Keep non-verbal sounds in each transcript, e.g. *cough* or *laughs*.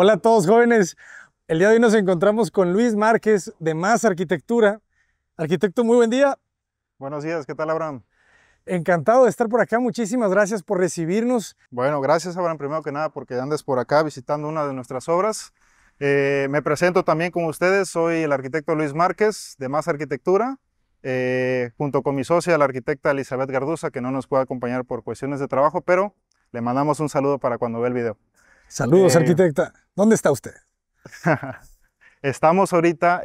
Hola a todos jóvenes. El día de hoy nos encontramos con Luis Márquez de Más Arquitectura. Arquitecto, muy buen día. Buenos días, ¿qué tal Abraham? Encantado de estar por acá, muchísimas gracias por recibirnos. Bueno, gracias Abraham primero que nada porque andes por acá visitando una de nuestras obras. Eh, me presento también con ustedes, soy el arquitecto Luis Márquez de Más Arquitectura, eh, junto con mi socia, la arquitecta Elizabeth Garduza, que no nos puede acompañar por cuestiones de trabajo, pero le mandamos un saludo para cuando vea el video. Saludos, eh, arquitecta. ¿Dónde está usted? *laughs* Estamos ahorita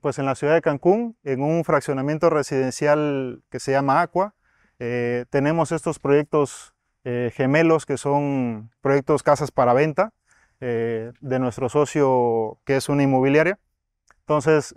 pues, en, la ciudad de Cancún, en un fraccionamiento residencial que se llama Aqua. Eh, tenemos estos proyectos eh, gemelos que son proyectos casas para venta de nuestro socio que es una inmobiliaria. Entonces,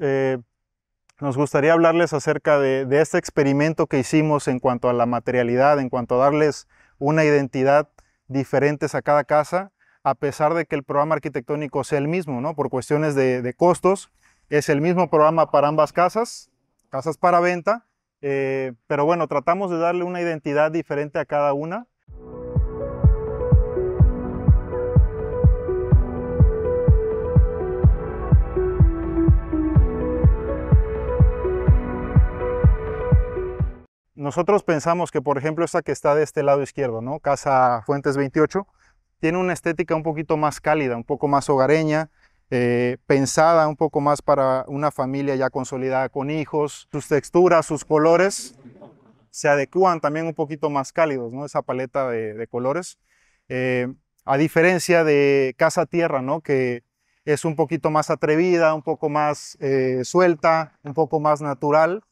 nos gustaría hablarles acerca de, este experimento que hicimos en cuanto a la materialidad, en cuanto a darles una identidad diferente a cada casa a pesar de que el programa arquitectónico sea el mismo, Por cuestiones de, costos, es el mismo programa para ambas casas, casas para venta, eh, pero bueno, tratamos de darle una identidad diferente a cada una. Nosotros pensamos que, por ejemplo, esta que está de este lado izquierdo, Casa Fuentes 28, tiene una estética un poquito más cálida, un poco más hogareña, eh, pensada un poco más para una familia ya consolidada con hijos. Sus texturas, sus colores se adecúan también un poquito más cálidos, ¿no? Esa paleta de, colores. Eh, a diferencia de Casa Tierra, ¿no? Que es un poquito más atrevida, un poco más eh, suelta, un poco más natural.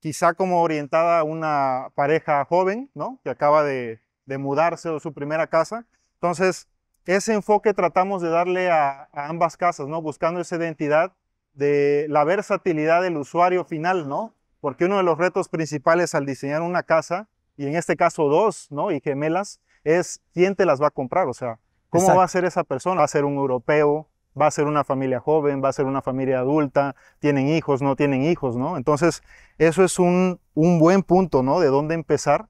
Quizá como orientada a una pareja joven, ¿no? Que acaba de, de mudarse o su primera casa entonces, ese enfoque tratamos de darle a, ambas casas, ¿no? Buscando esa identidad de la versatilidad del usuario final, ¿no? Porque uno de los retos principales al diseñar una casa, y en este caso dos, ¿no? Y gemelas, es quién te las va a comprar, o sea, ¿cómo va a ser esa persona? ¿Va a ser un europeo? ¿Va a ser una familia joven? ¿Va a ser una familia adulta? ¿Tienen hijos? ¿No tienen hijos? ¿No? Entonces, eso es un, un buen punto, ¿no? De dónde empezar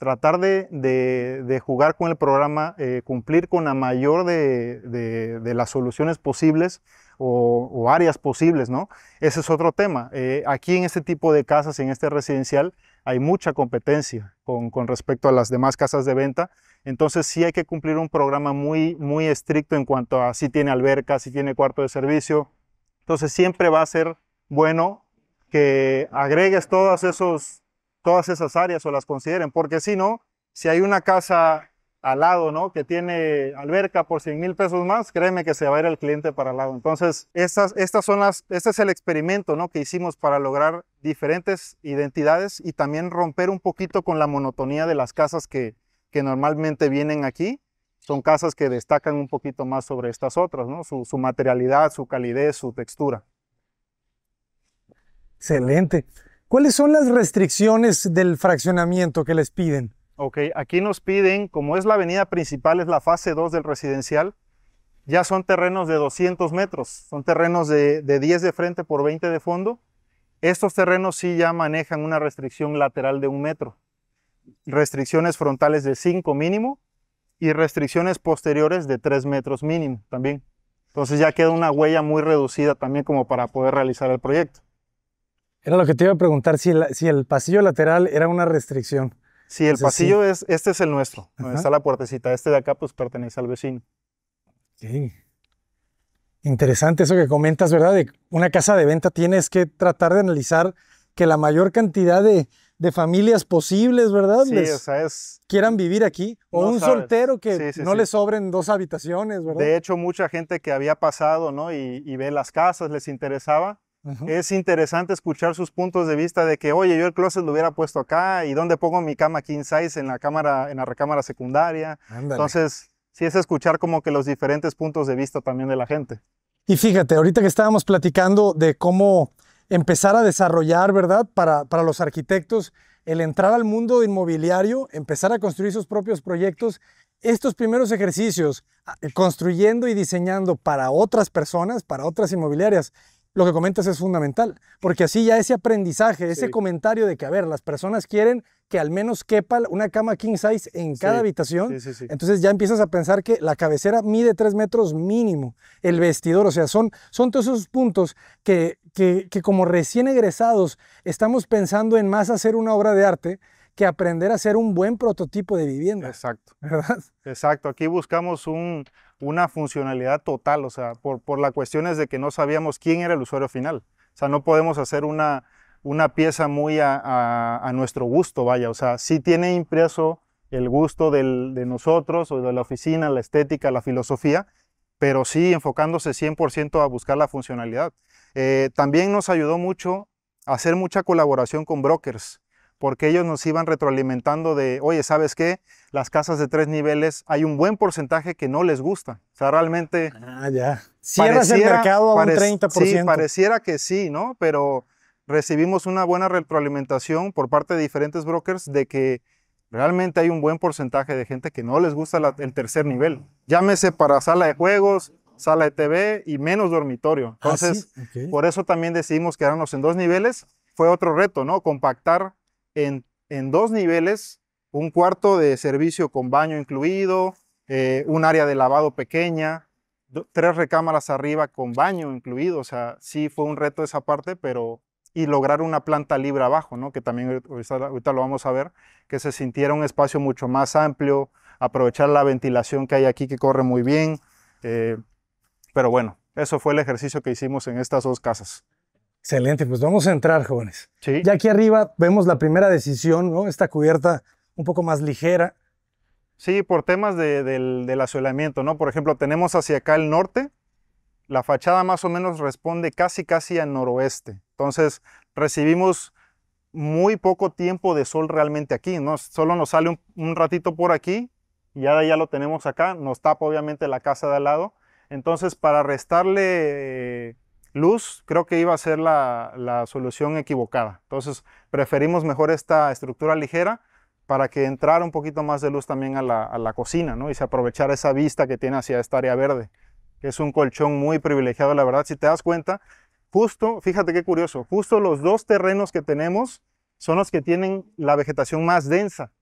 tratar de, jugar con el programa, eh, cumplir con la mayor de, las soluciones posibles o, áreas posibles, ¿no? Ese es otro tema. Eh, aquí en este tipo de casas, en este residencial, hay mucha competencia con, respecto a las demás casas de venta. Entonces sí hay que cumplir un programa muy, muy estricto en cuanto a si tiene alberca, si tiene cuarto de servicio. Entonces siempre va a ser bueno que agregues todos esos todas esas áreas o las consideren, porque si no, si hay una casa al lado, ¿no? Que tiene alberca por 100 mil pesos más, créeme que se va a ir el cliente para al lado. Entonces, estas, estas son las, este es el experimento, ¿no? Que hicimos para lograr diferentes identidades y también romper un poquito con la monotonía de las casas que, normalmente vienen aquí. Son casas que destacan un poquito más sobre estas otras, ¿no? Su, su materialidad, su calidez, su textura. Excelente. ¿Cuáles son las restricciones del fraccionamiento que les piden? Ok, aquí nos piden, como es la avenida principal, es la fase 2 del residencial, ya son terrenos de 200 metros, son terrenos de, 10 de frente por 20 de fondo. Estos terrenos sí ya manejan una restricción lateral de un metro, restricciones frontales de 5 mínimo y restricciones posteriores de 3 metros mínimo también. Entonces ya queda una huella muy reducida también como para poder realizar el proyecto. Era lo que te iba a preguntar, si, si el pasillo lateral era una restricción. Sí, el pasillo es, este es el nuestro, donde está la puertecita. Este de acá, pues, pertenece al vecino. Sí. Interesante eso que comentas, ¿verdad? De una casa de venta tienes que tratar de analizar que la mayor cantidad de, familias posibles, ¿verdad? Sí, Quieran vivir aquí. O un soltero que no les le sobren dos habitaciones, ¿verdad? De hecho, mucha gente que había pasado, ¿no? Y, y ve las casas, les interesaba, es interesante escuchar sus puntos de vista de que, oye, yo el closet lo hubiera puesto acá y dónde pongo mi cama king size en la cámara, en la recámara secundaria. Entonces, sí es escuchar como que los diferentes puntos de vista también de la gente. Y fíjate, ahorita que estábamos platicando de cómo empezar a desarrollar, ¿verdad? Para, para los arquitectos, el entrar al mundo inmobiliario, empezar a construir sus propios proyectos, estos primeros ejercicios, construyendo y diseñando para otras personas, para otras inmobiliarias, lo que comentas es fundamental, porque así ya ese aprendizaje, ese comentario de que, a ver, las personas quieren que al menos quepa una cama king size en cada habitación, entonces ya empiezas a pensar que la cabecera mide tres metros mínimo, el vestidor, o sea, son, son todos esos puntos que, que como recién egresados estamos pensando en más hacer una obra de arte que aprender a hacer un buen prototipo de vivienda. Exacto. ¿Verdad? Exacto. Aquí buscamos una funcionalidad total, o sea, por, por cuestión es de que no sabíamos quién era el usuario final. O sea, no podemos hacer una, una pieza muy a, a, nuestro gusto, vaya. O sea, sí tiene impreso el gusto de nosotros o de la oficina, la estética, la filosofía, pero sí enfocándose 100% a buscar la funcionalidad. Eh, también nos ayudó mucho hacer mucha colaboración con brokers porque ellos nos iban retroalimentando de, oye, ¿sabes qué? Las casas de tres niveles hay un buen porcentaje que no les gusta. O sea, realmente... Ah, ya. el mercado a un 30%. Sí, pareciera que sí, ¿no? Pero recibimos una buena retroalimentación por parte de diferentes brokers de que realmente hay un buen porcentaje de gente que no les gusta el tercer nivel. Llámese para sala de juegos, sala de TV y menos dormitorio. Ah, Entonces, por eso también decidimos quedarnos en dos niveles. Fue otro reto, ¿no? Compactar en, dos niveles, un cuarto de servicio con baño incluido, eh, un área de lavado pequeña, tres recámaras arriba con baño incluido. O sea, sí fue un reto esa parte, pero y lograr una planta libre abajo, ¿no? que también ahorita, lo vamos a ver, que se sintiera un espacio mucho más amplio, aprovechar la ventilación que hay aquí que corre muy bien. Eh, pero bueno, eso fue el ejercicio que hicimos en estas dos casas. Excelente, pues vamos a entrar, jóvenes. Sí. Ya aquí arriba vemos la primera decisión, ¿no? Esta cubierta un poco más ligera. Sí, por temas del, del ¿no? Por ejemplo, tenemos hacia acá el norte, la fachada más o menos responde casi casi al noroeste. Entonces recibimos muy poco tiempo de sol realmente aquí, ¿no? Solo nos sale un, ratito por aquí y ahora ya lo tenemos acá, nos tapa obviamente la casa de al lado. Entonces para restarle luz, creo que iba a ser la, solución equivocada. Entonces preferimos mejor esta estructura ligera para que entrara un poquito más de luz también a la, cocina ¿no? y se aprovechara esa vista que tiene hacia esta área verde, que es un colchón muy privilegiado, la verdad. Si te das cuenta, justo, fíjate qué curioso, justo los dos terrenos que tenemos son los que tienen la vegetación más densa,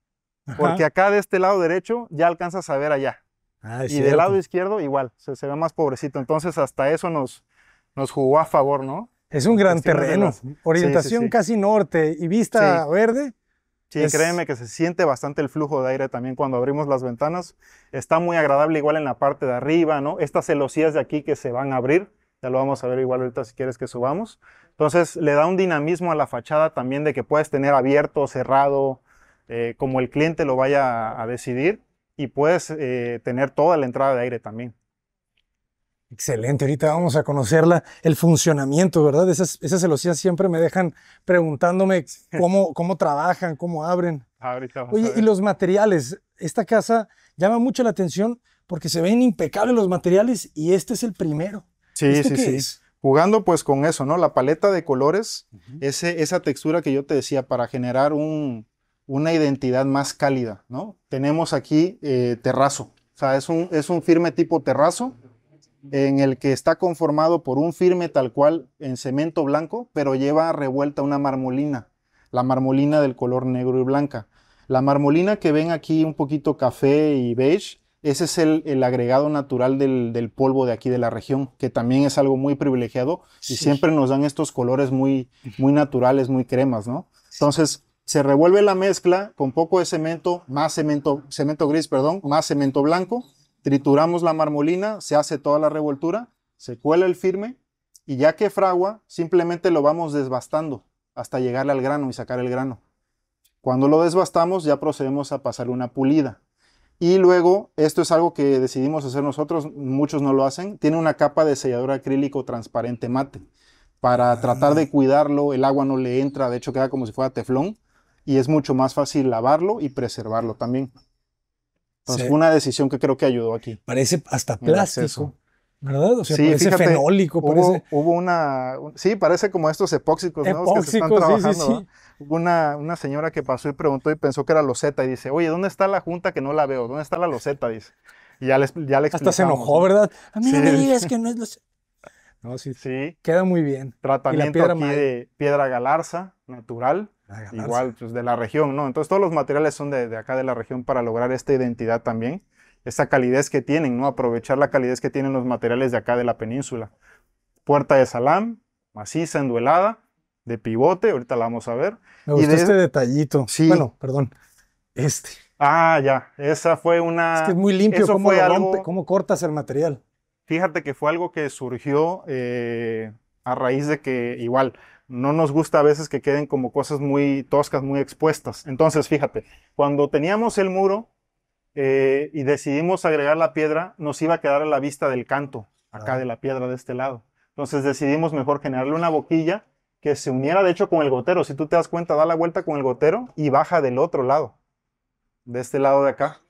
porque acá de este lado derecho ya alcanzas a ver allá. Ah, y del lado izquierdo igual, se, se ve más pobrecito. Entonces hasta eso nos, nos jugó a favor, ¿no? Es un gran terreno. Orientación casi norte y vista verde. Sí, créeme que se siente bastante el flujo de aire también cuando abrimos las ventanas. Está muy agradable igual en la parte de arriba, ¿no? Estas celosías de aquí que se van a abrir, ya lo vamos a ver igual ahorita si quieres que subamos. Entonces le da un dinamismo a la fachada también de que puedes tener abierto, cerrado, eh, como el cliente lo vaya a, decidir y puedes eh, tener toda la entrada de aire también. Excelente, ahorita vamos a conocerla, el funcionamiento, ¿verdad? Esas, esas celosías siempre me dejan preguntándome *laughs* cómo, cómo trabajan, cómo abren. Ah, ahorita vamos Oye, y los materiales, esta casa llama mucho la atención porque se ven impecables los materiales y este es el primero. Sí, sí, sí. Jugando pues con eso, ¿no? La paleta de colores, ese, esa textura que yo te decía para generar una identidad más cálida, ¿no? Tenemos aquí eh, terrazo, o sea, es un, es un firme tipo terrazo en el que está conformado por un firme tal cual en cemento blanco, pero lleva revuelta una marmolina, la marmolina del color negro y blanca. La marmolina que ven aquí un poquito café y beige, ese es el, agregado natural del, polvo de aquí de la región, que también es algo muy privilegiado y siempre nos dan estos colores muy, muy naturales, muy cremas, ¿no? Entonces, se revuelve la mezcla con poco de cemento, más cemento, cemento gris, perdón, más cemento blanco Trituramos la marmolina, se hace toda la revoltura, se cuela el firme y ya que fragua, simplemente lo vamos desbastando hasta llegarle al grano y sacar el grano. Cuando lo desbastamos ya procedemos a pasar una pulida. Y luego, esto es algo que decidimos hacer nosotros, muchos no lo hacen, tiene una capa de sellador acrílico transparente mate para ah. tratar de cuidarlo, el agua no le entra, de hecho queda como si fuera teflón y es mucho más fácil lavarlo y preservarlo también. Entonces, fue una decisión que creo que ayudó aquí. Parece hasta plástico. ¿Verdad? O sea, parece fenólico. Hubo, una. sí, parece como estos epóxicos, ¿no? Epóxicos, que se están trabajando. una, una, señora que pasó y preguntó y pensó que era loseta y dice: Oye, ¿dónde está la junta que no la veo? ¿Dónde está la loseta? Dice. Y ya, les, ya le Hasta se enojó, ¿verdad? Ah, A mí no me digas que no es loseta. No, sí. Sí. Queda muy bien. Tratamiento aquí de piedra galarza, natural igual pues, de la región, ¿no? Entonces todos los materiales son de, de, acá de la región para lograr esta identidad también, esta calidez que tienen, ¿no? Aprovechar la calidez que tienen los materiales de acá de la península. Puerta de salam, maciza, enduelada, de pivote, ahorita la vamos a ver. Me gustó y este detallito. Sí. Bueno, perdón, este. Ah, ya, esa fue una... Es que es muy limpio Eso cómo, cómo cortas el material. Fíjate que fue algo que surgió eh, a raíz de que igual no nos gusta a veces que queden como cosas muy toscas, muy expuestas. Entonces, fíjate, cuando teníamos el muro eh, y decidimos agregar la piedra, nos iba a quedar a la vista del canto, acá de la piedra de este lado. Entonces decidimos mejor generarle una boquilla que se uniera, de hecho, con el gotero. Si tú te das cuenta, da la vuelta con el gotero y baja del otro lado, de este lado de acá.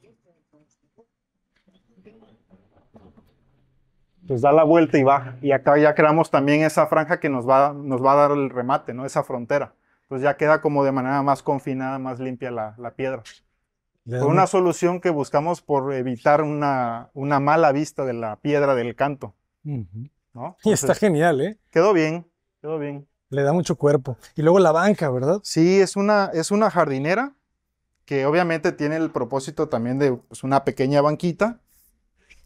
pues da la vuelta y baja. Y acá ya creamos también esa franja que nos va, nos va a dar el remate, ¿no? Esa frontera. pues ya queda como de manera más confinada, más limpia la, piedra. una solución que buscamos por evitar una, una mala vista de la piedra del canto. *laughs* y está genial, ¿eh? Quedó bien, quedó bien. Le da mucho cuerpo. Y luego la banca, ¿verdad? Sí, es una, es una jardinera que obviamente tiene el propósito también de pues, una pequeña banquita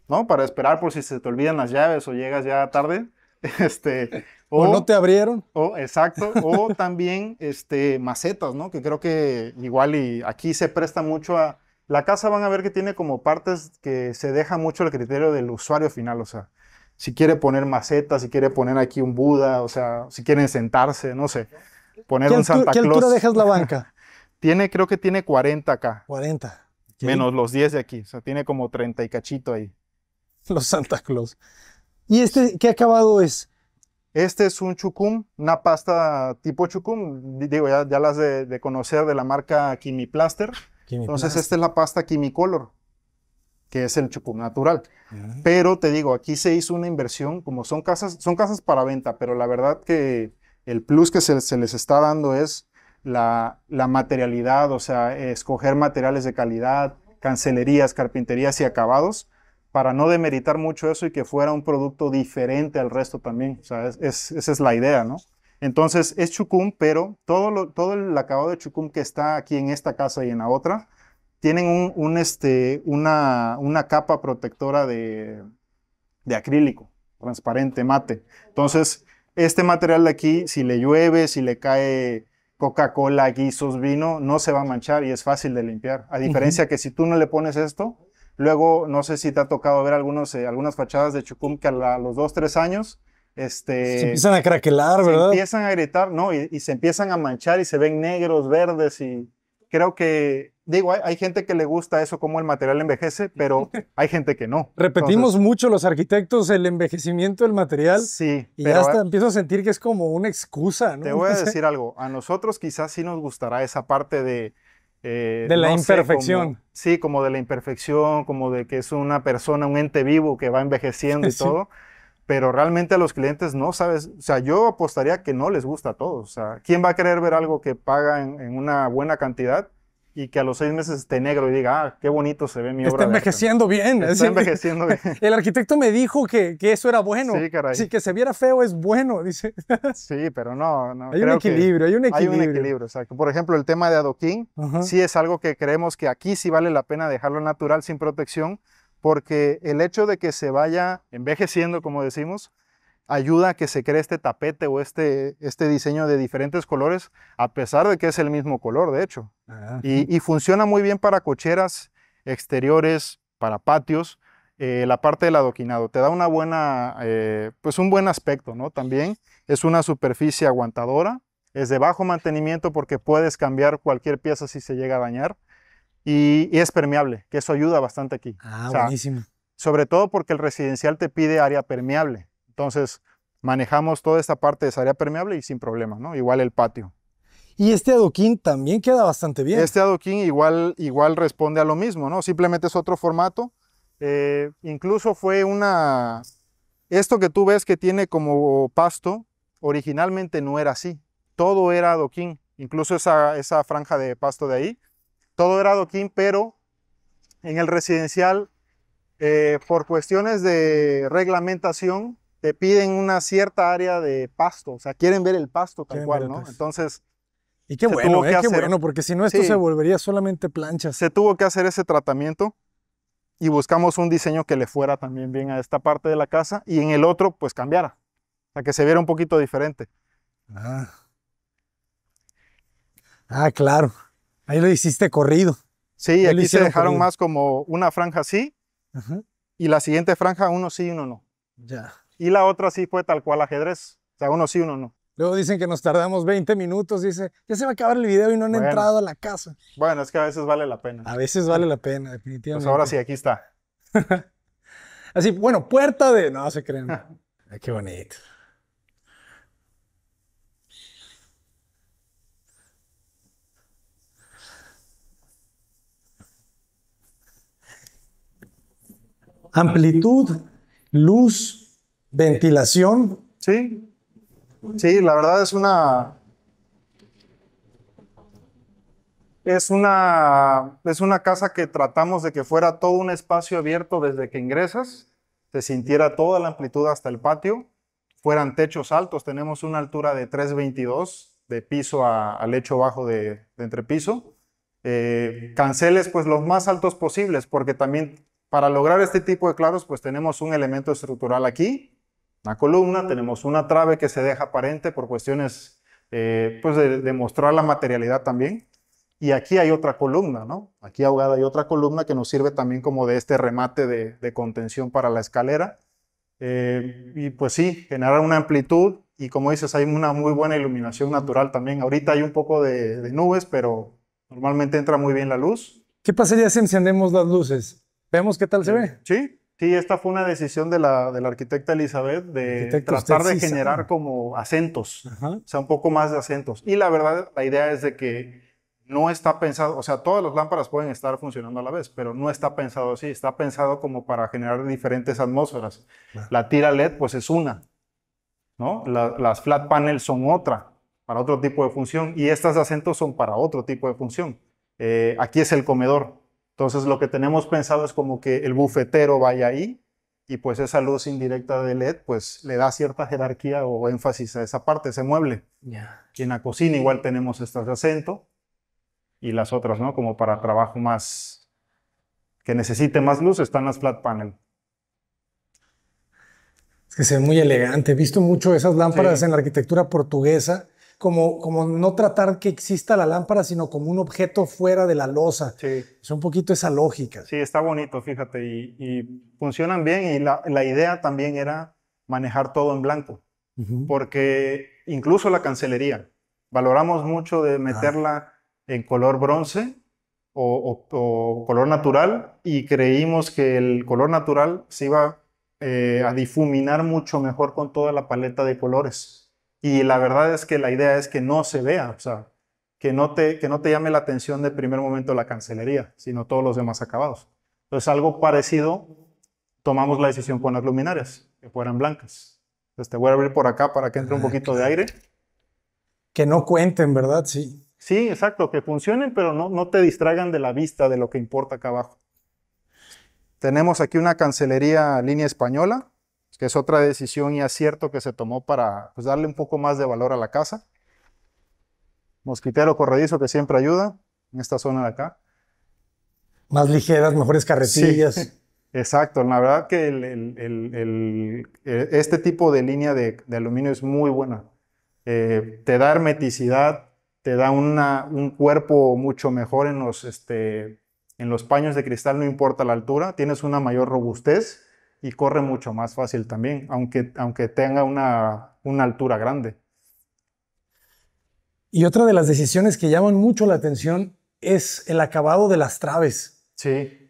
¿no? Para esperar por si se te olvidan las llaves o llegas ya tarde. *laughs* Este, o, no te abrieron. O, exacto. o también este, macetas, ¿no? Que creo que igual y aquí se presta mucho a... La casa van a ver que tiene como partes que se deja mucho el criterio del usuario final, o sea, si quiere poner macetas, si quiere poner aquí un Buda, o sea, si quieren sentarse, no sé, poner un Santa Claus. ¿Qué altura dejas la *laughs* banca? tiene, creo que tiene 40 acá. 40. Menos los 10 de aquí, o sea, tiene como 30 y cachito ahí. *laughs* los Santa Claus. ¿Y este qué acabado es? Este es un chucum, una pasta tipo chucum, digo, ya, ya las de, conocer de la marca Plaster. Entonces, esta es la pasta Color, que es el chucum natural. Pero te digo, aquí se hizo una inversión, como son casas, son casas para venta, pero la verdad que el plus que se, les está dando es la, la materialidad, o sea, escoger materiales de calidad, cancelerías, carpinterías y acabados para no demeritar mucho eso y que fuera un producto diferente al resto también. O esa es la idea, ¿no? Entonces es chucum, pero todo, todo el acabado de chucum que está aquí en esta casa y en la otra, tienen un, este, una, una, capa protectora de, acrílico, transparente, mate. Entonces, este material de aquí, si le llueve, si le cae Coca-Cola, guisos, vino, no se va a manchar y es fácil de limpiar. A diferencia que si tú no le pones esto, Luego, no sé si te ha tocado ver algunos, eh, algunas fachadas de Chucum que a los dos, tres años este, se empiezan a craquelar, ¿verdad? empiezan a gritar, ¿no? Y, se empiezan a manchar y se ven negros, verdes y creo que, digo, hay, gente que le gusta eso, cómo el material envejece, pero *laughs* hay gente que no. Repetimos mucho los arquitectos el envejecimiento del material. Sí. Y hasta empiezo a sentir que es como una excusa, ¿no? Te voy a *laughs* decir algo, a nosotros quizás sí nos gustará esa parte de eh, de la imperfección. sí, como de la imperfección, como de que es una persona, un ente vivo que va envejeciendo *laughs* y todo. Pero realmente a los clientes no sabes, o sea, yo apostaría que no les gusta a todos. O sea, ¿quién va a querer ver algo que paga en una buena cantidad y que a los seis meses esté negro y diga, ah, qué bonito se ve mi obra. Está envejeciendo bien. Está envejeciendo bien. *laughs* El arquitecto me dijo que, que eso era bueno. Sí, caray. Si que se viera feo es bueno, *laughs* dice. sí, pero no. no hay, un que hay, un equilibrio, hay un equilibrio, hay un equilibrio. Por ejemplo, el tema de adoquín, sí es algo que creemos que aquí sí vale la pena dejarlo natural sin protección, porque el hecho de que se vaya envejeciendo, como decimos, ayuda a que se cree este tapete o este, este diseño de diferentes colores, a pesar de que es el mismo color, de hecho. Ah, y, funciona muy bien para cocheras, exteriores, para patios, eh, la parte del adoquinado. Te da una buena, eh, pues un buen aspecto, ¿no? También es una superficie aguantadora, es de bajo mantenimiento porque puedes cambiar cualquier pieza si se llega a dañar. Y, es permeable, que eso ayuda bastante aquí. Ah, buenísimo. Sobre todo porque el residencial te pide área permeable. Entonces, manejamos toda esta parte de esa área permeable y sin problema, ¿no? Igual el patio. Y este adoquín también queda bastante bien. Este adoquín igual, igual responde a lo mismo, ¿no? Simplemente es otro formato. Eh, incluso fue una... Esto que tú ves que tiene como pasto, originalmente no era así. Todo era adoquín. Incluso esa, esa franja de pasto de ahí. Todo era adoquín, pero en el residencial, eh, por cuestiones de reglamentación, te piden una cierta área de pasto, o sea, quieren ver el pasto tal cual, ¿no? Entonces... Y qué bueno, ¿eh? qué bueno, porque si no esto se volvería solamente plancha. Se tuvo que hacer ese tratamiento y buscamos un diseño que le fuera también bien a esta parte de la casa y en el otro pues cambiara, o sea, que se viera un poquito diferente. Ah, ah claro. Ahí lo hiciste corrido. Sí, aquí se dejaron más como una franja así y la siguiente franja uno sí y uno no. Ya. Y la otra sí fue tal cual ajedrez. O sea, uno sí, uno no. Luego dicen que nos tardamos 20 minutos, dice, ya se va a acabar el video y no han entrado a la casa. Bueno, es que a veces vale la pena. A veces vale la pena, definitivamente. Pues ahora sí, aquí está. *laughs* Así, bueno, puerta de... No, se creen. *laughs* qué bonito. Amplitud, luz, Ventilación. Sí. Sí, la verdad es una. Es una, es una casa que tratamos de que fuera todo un espacio abierto desde que ingresas, se sintiera toda la amplitud hasta el patio, fueran techos altos, tenemos una altura de 322 de piso a, a lecho bajo de, entrepiso, eh, canceles pues los más altos posibles, porque también para lograr este tipo de claros pues tenemos un elemento estructural aquí, una columna, tenemos una trave que se deja aparente por cuestiones eh, pues de, mostrar la materialidad también. Y aquí hay otra columna, ¿no? Aquí ahogada hay otra columna que nos sirve también como de este remate de, contención para la escalera. Eh, y pues sí, generar una amplitud y como dices, hay una muy buena iluminación natural también. Ahorita hay un poco de, nubes, pero normalmente entra muy bien la luz. ¿Qué pasaría si encendemos las luces? Vemos qué tal se ve. Sí, Sí, esta fue una decisión de la, de arquitecta Elizabeth de tratar de generar como acentos, o sea, un poco más de acentos. Y la verdad, la idea es de que no está pensado, o sea, todas las lámparas pueden estar funcionando a la vez, pero no está pensado así, está pensado como para generar diferentes atmósferas. La tira LED, pues es una, ¿no? las flat panels son otra, para otro tipo de función, y estas acentos son para otro tipo de función. Eh, aquí es el comedor, entonces lo que tenemos pensado es como que el bufetero vaya ahí y pues esa luz indirecta de LED pues le da cierta jerarquía o énfasis a esa parte, ese mueble. Ya. Y en la cocina igual tenemos estas acento y las otras, ¿no? Como para trabajo más que necesite más luz están las flat panel. Es que se ve muy elegante. He visto mucho esas lámparas en la arquitectura portuguesa como, como no tratar que exista la lámpara, sino como un objeto fuera de la losa. Sí. Es un poquito esa lógica. Sí, está bonito, fíjate, y, funcionan bien. Y la, la, idea también era manejar todo en blanco, porque incluso la cancelería, valoramos mucho de ah. meterla en color bronce o, color natural, y creímos que el color natural se iba eh, a difuminar mucho mejor con toda la paleta de colores. Y la verdad es que la idea es que no se vea, o sea, que no te, que no te llame la atención de primer momento la cancelería, sino todos los demás acabados. Entonces, algo parecido, tomamos la decisión con las luminarias, que fueran blancas. Entonces, te voy a abrir por acá para que entre un ah, poquito de aire. Que no cuenten, ¿verdad? Sí. Sí, exacto, que funcionen, pero no, no te distraigan de la vista de lo que importa acá abajo. Tenemos aquí una cancelería línea española, que es otra decisión y acierto que se tomó para pues, darle un poco más de valor a la casa. Mosquitero corredizo que siempre ayuda en esta zona de acá. Más ligeras, mejores carretillas. *laughs* exacto, la verdad que eh, este tipo de línea de, aluminio es muy buena. Eh, te da hermeticidad, te da una, un cuerpo mucho mejor en los, este, en los paños de cristal, no importa la altura, tienes una mayor robustez y corre mucho más fácil también, aunque, aunque tenga una, una altura grande. Y otra de las decisiones que llaman mucho la atención es el acabado de las traves. Sí.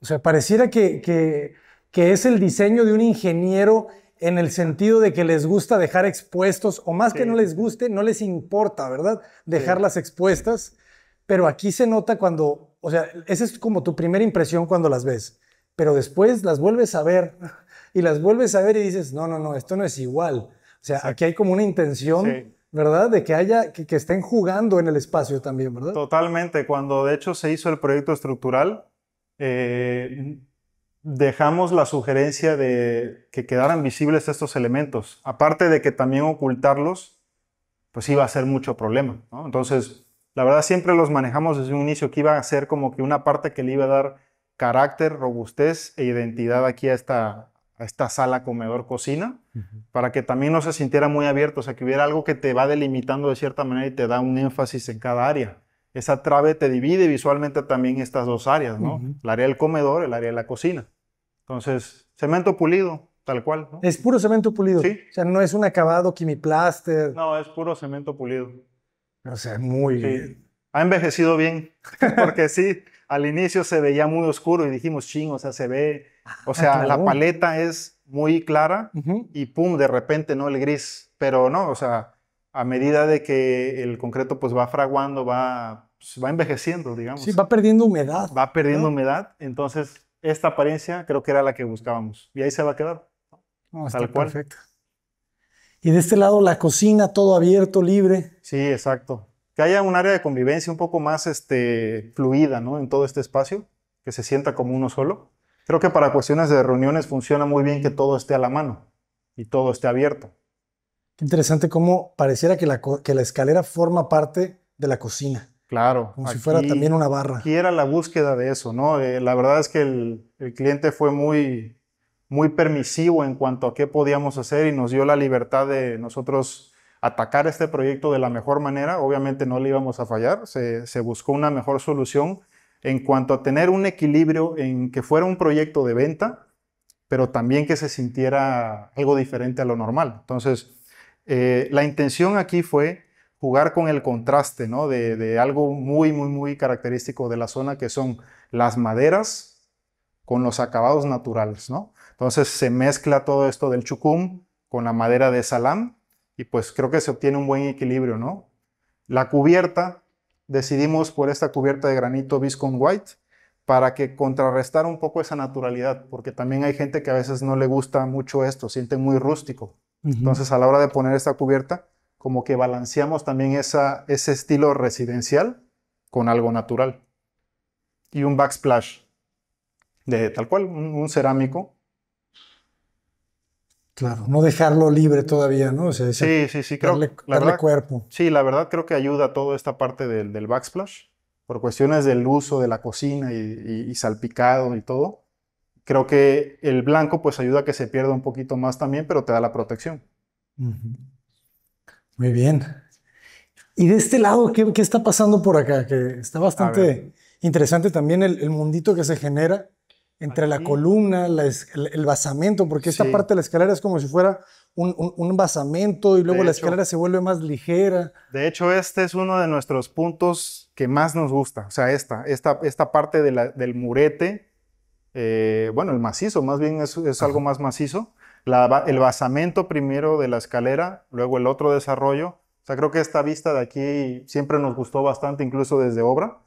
O sea, pareciera que, que, es el diseño de un ingeniero en el sentido de que les gusta dejar expuestos, o más que no les guste, no les importa, ¿verdad? Dejarlas expuestas. Pero aquí se nota cuando, o sea, esa es como tu primera impresión cuando las ves pero después las vuelves a ver *laughs* y las vuelves a ver y dices, no, no, no, esto no es igual. O sea, aquí hay como una intención. ¿verdad? De que haya, que, que, estén jugando en el espacio también, ¿verdad? Totalmente. Cuando de hecho se hizo el proyecto estructural, eh, dejamos la sugerencia de que quedaran visibles estos elementos. Aparte de que también ocultarlos, pues iba a ser mucho problema, ¿no? Entonces, la verdad siempre los manejamos desde un inicio, que iba a ser como que una parte que le iba a dar carácter, robustez e identidad aquí a esta, esta sala comedor cocina, para que también no se sintiera muy abierto, o sea, que hubiera algo que te va delimitando de cierta manera y te da un énfasis en cada área. Esa trave te divide visualmente también estas dos áreas, ¿no? El área del comedor, el área de la cocina. Entonces, cemento pulido, tal cual. Es puro cemento pulido. Sí. O sea, no es un acabado quimiplaster. No, es puro cemento pulido. O sea, muy bien. Ha envejecido bien, porque sí, al inicio se veía muy oscuro y dijimos, ching, o sea, se ve, o sea, ah, la paleta es muy clara y pum, de repente, ¿no? El gris, pero no, o sea, a medida de que el concreto pues va fraguando, va, pues, va envejeciendo, digamos. Sí, va perdiendo humedad. Va perdiendo humedad, entonces esta apariencia creo que era la que buscábamos y ahí se va a quedar. No, está perfecto. Y de este lado la cocina, todo abierto, libre. Sí, exacto que haya un área de convivencia un poco más este, fluida en todo este espacio, que se sienta como uno solo. Creo que para cuestiones de reuniones funciona muy bien que todo esté a la mano y todo esté abierto. Qué interesante cómo pareciera que la, escalera forma parte de la cocina. Claro. Como si fuera también una barra. Aquí era la búsqueda de eso, ¿no? Eh, la verdad es que el, el cliente fue muy, muy permisivo en cuanto a qué podíamos hacer y nos dio la libertad de nosotros atacar este proyecto de la mejor manera. Obviamente no le íbamos a fallar, se, buscó una mejor solución en cuanto a tener un equilibrio en que fuera un proyecto de venta, pero también que se sintiera algo diferente a lo normal. Entonces, eh, la intención aquí fue jugar con el contraste ¿no? de, de algo muy, muy, muy característico de la zona, que son las maderas con los acabados naturales. ¿no? Entonces se mezcla todo esto del chucum con la madera de salam, y pues creo que se obtiene un buen equilibrio, ¿no? La cubierta, decidimos por esta cubierta de granito Viscon White para que contrarrestar un poco esa naturalidad, porque también hay gente que a veces no le gusta mucho esto, siente muy rústico. Entonces a la hora de poner esta cubierta, como que balanceamos también esa, ese estilo residencial con algo natural. Y un backsplash de tal cual, un cerámico Claro, no dejarlo libre todavía, ¿no? sí, sí, sí, darle, cuerpo. Sí, la verdad creo que ayuda toda esta parte del, backsplash, por cuestiones del uso de la cocina y, salpicado y todo. Creo que el blanco pues ayuda a que se pierda un poquito más también, pero te da la protección. Muy bien. Y de este lado, ¿qué, está pasando por acá? Que está bastante interesante también el mundito que se genera entre la columna, el, basamento, porque esta parte de la escalera es como si fuera un, basamento y luego la escalera se vuelve más ligera. De hecho, este es uno de nuestros puntos que más nos gusta, o sea, esta, esta, esta parte de del murete, eh, bueno, el macizo, más bien es, algo más macizo, el basamento primero de la escalera, luego el otro desarrollo, o sea, creo que esta vista de aquí siempre nos gustó bastante, incluso desde obra.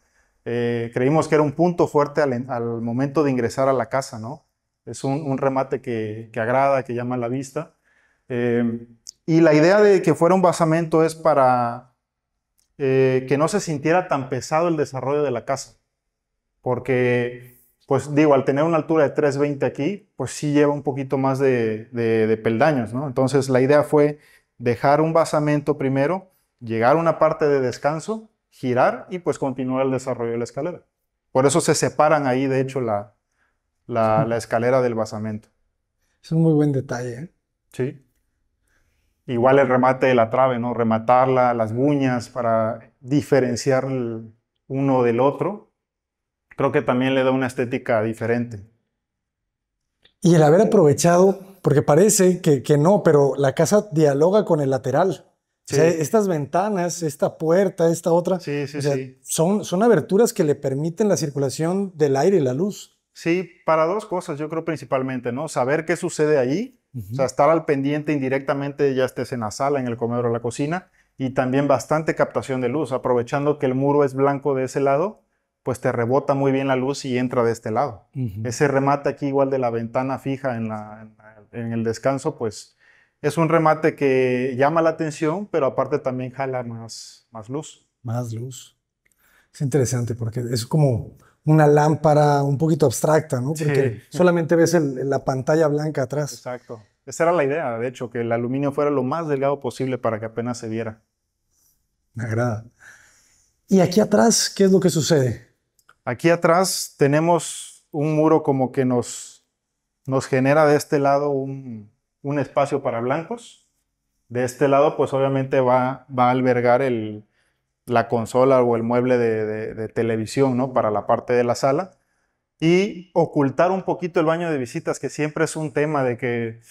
Eh, creímos que era un punto fuerte al, momento de ingresar a la casa, ¿no? Es un, remate que, agrada, que llama la vista. Em, y la idea de que fuera un basamento es para eh, que no se sintiera tan pesado el desarrollo de la casa. Porque, pues digo, al tener una altura de 3.20 aquí, pues sí lleva un poquito más de, de, de peldaños, ¿no? Entonces la idea fue dejar un basamento primero, llegar a una parte de descanso girar y pues continuar el desarrollo de la escalera. Por eso se separan ahí, de hecho, la, escalera del basamento. Es un muy buen detalle. ¿eh? Sí. Igual el remate de la trave, ¿no? Rematarla, las buñas para diferenciar uno del otro, creo que también le da una estética diferente. Y el haber aprovechado, porque parece que, que no, pero la casa dialoga con el lateral estas ventanas, esta puerta, esta otra, Son, aberturas que le permiten la circulación del aire y la luz. Sí, para dos cosas, yo creo principalmente, ¿no? Saber qué sucede ahí, o sea, estar al pendiente indirectamente, ya estés en la sala, en el comedor o la cocina, y también bastante captación de luz, aprovechando que el muro es blanco de ese lado, pues te rebota muy bien la luz y entra de este lado. Ese remate aquí igual de la ventana fija en el descanso, pues es un remate que llama la atención, pero aparte también jala más, luz. Más luz. Es interesante porque es como una lámpara un poquito abstracta, ¿no? Porque solamente ves la pantalla blanca atrás. Exacto. Esa era la idea, de hecho, que el aluminio fuera lo más delgado posible para que apenas se viera. Me agrada. ¿Y aquí atrás qué es lo que sucede? Aquí atrás tenemos un muro como que nos, nos genera de este lado un, un espacio para blancos. De este lado, pues obviamente va, va a albergar la consola o el mueble de, televisión, ¿no? Para la parte de la sala. Y ocultar un poquito el baño de visitas, que siempre es un tema de que,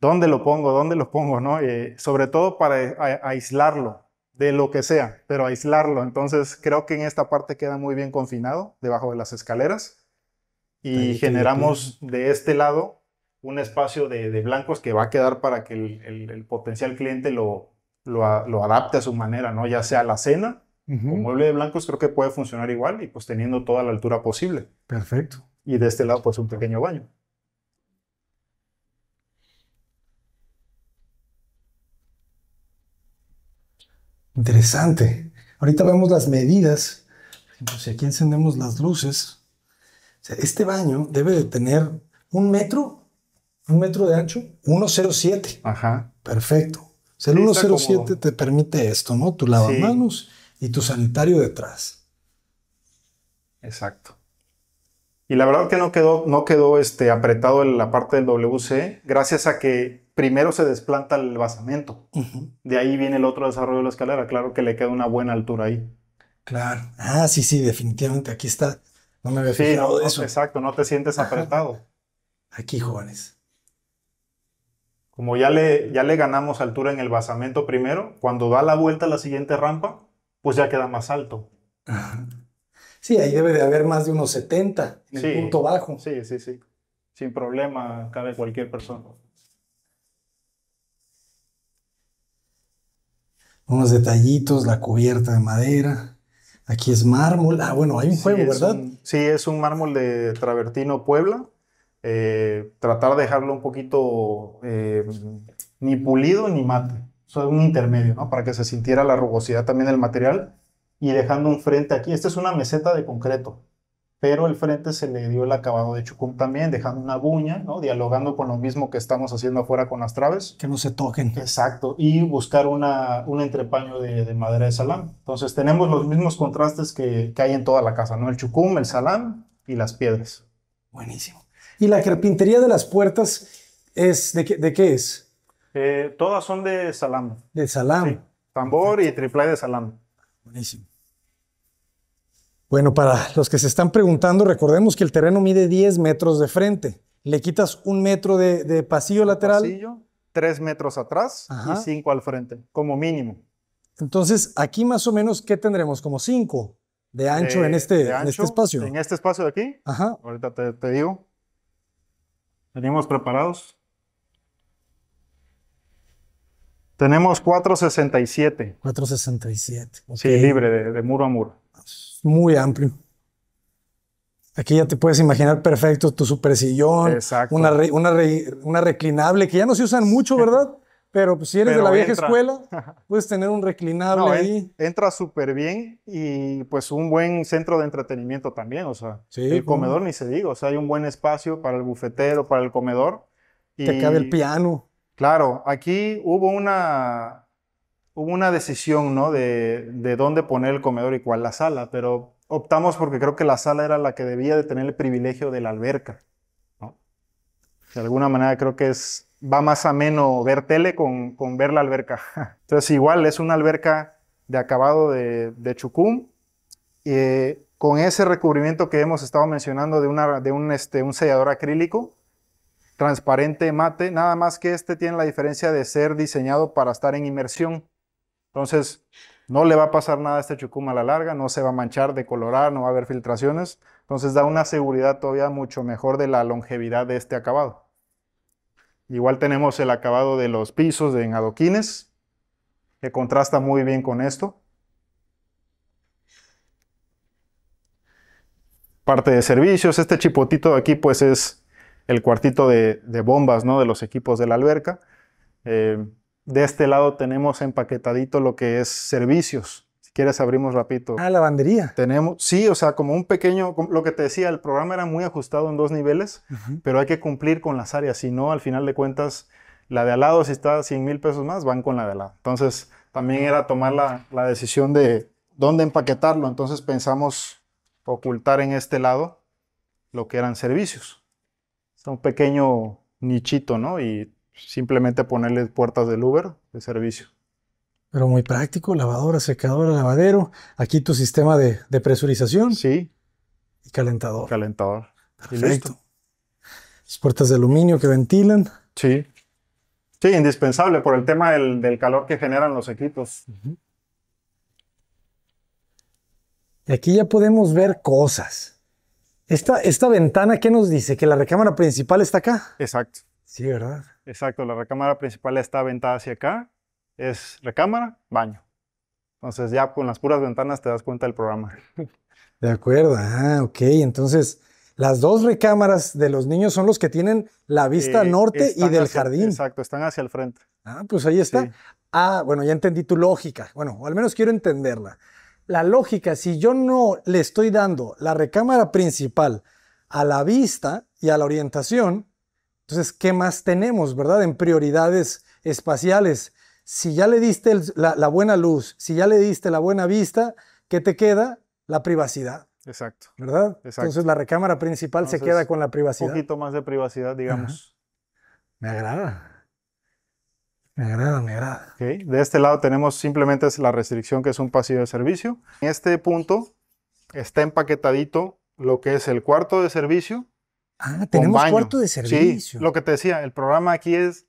¿dónde lo pongo? ¿Dónde lo pongo? ¿no? Eh, sobre todo para eh, aislarlo de lo que sea, pero aislarlo. Entonces creo que en esta parte queda muy bien confinado, debajo de las escaleras. Y generamos de este lado un espacio de, blancos que va a quedar para que el, potencial cliente lo, adapte a su manera, ¿no? Ya sea la cena Un o mueble de blancos, creo que puede funcionar igual y pues teniendo toda la altura posible. Perfecto. Y de este lado, pues un pequeño baño. Interesante. Ahorita vemos las medidas. si aquí encendemos las luces, este baño debe de tener un metro un metro de ancho, 107. Ajá. Perfecto. O sea, el 107 te permite esto, ¿no? Tu lavamanos y tu sanitario detrás. Exacto. Y la verdad que no quedó, no quedó este, apretado en la parte del WC, gracias a que primero se desplanta el basamento. De ahí viene el otro desarrollo de la escalera. Claro que le queda una buena altura ahí. Claro. Ah, sí, sí, definitivamente. Aquí está. No me había fijado Exacto, no te sientes apretado. Aquí, jóvenes. Como ya le, ya le ganamos altura en el basamento primero, cuando da la vuelta a la siguiente rampa, pues ya queda más alto. *laughs* Sí, ahí debe de haber más de unos 70 en el punto bajo. Sí, sí, sí. Sin problema, cabe cualquier persona. Unos detallitos, la cubierta de madera. Aquí es mármol. Ah, bueno, hay un juego, ¿verdad? sí, es un mármol de Travertino Puebla. Eh, tratar de dejarlo un poquito eh, ni pulido ni mate. Eso es un intermedio, ¿no? Para que se sintiera la rugosidad también del material y dejando un frente aquí. Esta es una meseta de concreto, pero el frente se le dio el acabado de chucum también, dejando una buña, ¿no? Dialogando con lo mismo que estamos haciendo afuera con las traves. Que no se toquen. Exacto, y buscar una, un entrepaño de, madera de salam. Entonces tenemos los mismos contrastes que, que hay en toda la casa, ¿no? El chucum, el salam y las piedras. Buenísimo. ¿Y la carpintería de las puertas es de, qué, es? Eh, todas son de salam. De salam. Sí, tambor y triple de salam. Buenísimo. Bueno, para los que se están preguntando, recordemos que el terreno mide 10 metros de frente. Le quitas un metro de, pasillo lateral. Pasillo, 3 metros atrás y 5 al frente, como mínimo. Entonces, aquí más o menos, ¿qué tendremos? Como 5 de ancho, eh, en, este, en, este, espacio. En este espacio de aquí. Ajá. Ahorita te, te digo. ¿Teníamos preparados. Tenemos 467. 467. Sí, libre, de, muro a muro. Muy amplio. Aquí ya te puedes imaginar perfecto tu super sillón, Exacto. Una, una reclinable que ya no se usan mucho, *laughs* ¿verdad? Pero pues, si eres de la vieja escuela, *laughs* puedes tener un reclinable ahí. Entra súper bien y pues un buen centro de entretenimiento también. O sea, el comedor ni se diga. O sea, hay un buen espacio para el bufetero, para el comedor. Y... Te cabe el piano. Claro, aquí hubo una, hubo una decisión ¿no? de, de, dónde poner el comedor y cuál la sala, pero optamos porque creo que la sala era la que debía de tener el privilegio de la alberca. De alguna manera creo que es va más ameno ver tele con, ver la alberca. *laughs* Entonces igual es una alberca de acabado de, de chucum, eh, con ese recubrimiento que hemos estado mencionando de, una, de un, este, un sellador acrílico, transparente mate, nada más que este tiene la diferencia de ser diseñado para estar en inmersión. Entonces, no le va a pasar nada a este chucum a la larga, no se va a manchar, decolorar, no va a haber filtraciones. Entonces da una seguridad todavía mucho mejor de la longevidad de este acabado. Igual tenemos el acabado de los pisos de adoquines, que contrasta muy bien con esto. Parte de servicios, este chipotito de aquí pues es el cuartito de, bombas ¿no? de los equipos de la alberca. Eh, de este lado tenemos empaquetadito lo que es servicios quieres abrimos rapidito. Ah, lavandería. Tenemos, sí, o sea, como un pequeño, lo que te decía, el programa era muy ajustado en dos niveles, pero hay que cumplir con las áreas, si no, al final de cuentas, la de al lado, si está 100 mil pesos más, van con la de al lado. Entonces, también era tomar la, la decisión de dónde empaquetarlo, entonces pensamos ocultar en este lado lo que eran servicios. Es un pequeño nichito, ¿no? Y simplemente ponerle puertas del Uber de servicio. Pero muy práctico, lavadora, secadora, lavadero. Aquí tu sistema de, presurización. Sí. Y calentador. Calentador. Perfecto. Las puertas de aluminio que ventilan. Sí. Sí, indispensable por el tema del, calor que generan los equipos. Y aquí ya podemos ver cosas. Esta, esta ventana, ¿qué nos dice? Que la recámara principal está acá. Exacto. Sí, ¿verdad? Exacto, la recámara principal está aventada hacia acá es recámara, baño. Entonces ya con las puras ventanas te das cuenta del programa. *laughs* De acuerdo, ah, ok. Entonces, las dos recámaras de los niños son los que tienen la vista eh, norte y del jardín. Exacto, están hacia el frente. Ah, pues ahí está. Ah, bueno, ya entendí tu lógica. Bueno, al menos quiero entenderla. La lógica, si yo no le estoy dando la recámara principal a la vista y a la orientación, entonces, ¿qué más tenemos, verdad? En prioridades espaciales si ya le diste la, buena luz, si ya le diste la buena vista, ¿qué te queda? La privacidad. Exacto. ¿Verdad? Exacto. Entonces la recámara principal se queda con la privacidad. Un poquito más de privacidad, digamos. Me agrada. Me agrada, me agrada. Okay. De este lado tenemos simplemente la restricción que es un pasillo de servicio. En este punto está empaquetadito lo que es el cuarto de servicio. Ah, tenemos cuarto de servicio. Sí, lo que te decía, el programa aquí es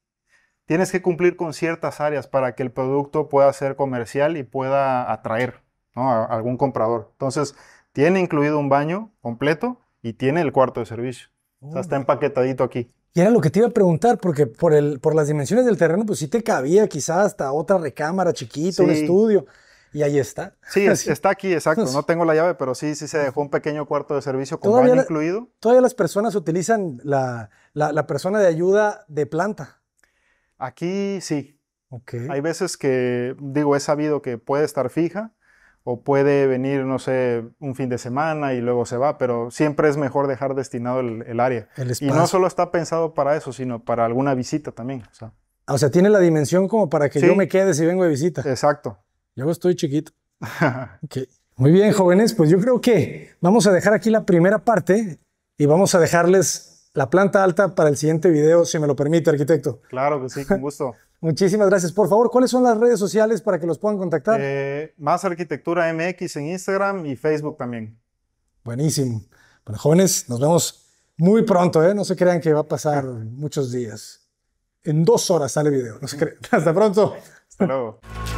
tienes que cumplir con ciertas áreas para que el producto pueda ser comercial y pueda atraer a algún comprador. Entonces, tiene incluido un baño completo y tiene el cuarto de servicio. o sea, está empaquetadito aquí. Y era lo que te iba a preguntar, porque por, el, por las dimensiones del terreno, pues sí te cabía quizás hasta otra recámara chiquita, un estudio. Y ahí está. Sí, *laughs* está aquí, exacto. No tengo la llave, pero sí, sí se dejó un pequeño cuarto de servicio con baño incluido. Todavía las personas utilizan la persona de ayuda de planta. Aquí sí. Okay. Hay veces que, digo, he sabido que puede estar fija o puede venir, no sé, un fin de semana y luego se va, pero siempre es mejor dejar destinado el, área. y no solo está pensado para eso, sino para alguna visita también. O sea, ah, tiene la dimensión como para que yo me quede si vengo de visita. Exacto. Yo estoy chiquito. *laughs* okay. Muy bien, jóvenes, pues yo creo que vamos a dejar aquí la primera parte y vamos a dejarles la planta alta para el siguiente video, si me lo permite, arquitecto. Claro que sí, con gusto. *laughs* Muchísimas gracias. Por favor, ¿cuáles son las redes sociales para que los puedan contactar? Eh, más Arquitectura MX en Instagram y Facebook también. Buenísimo. Bueno, jóvenes, nos vemos muy pronto, ¿eh? No se crean que va a pasar *laughs* muchos días. En dos horas sale el video, no se *laughs* Hasta pronto. Hasta luego.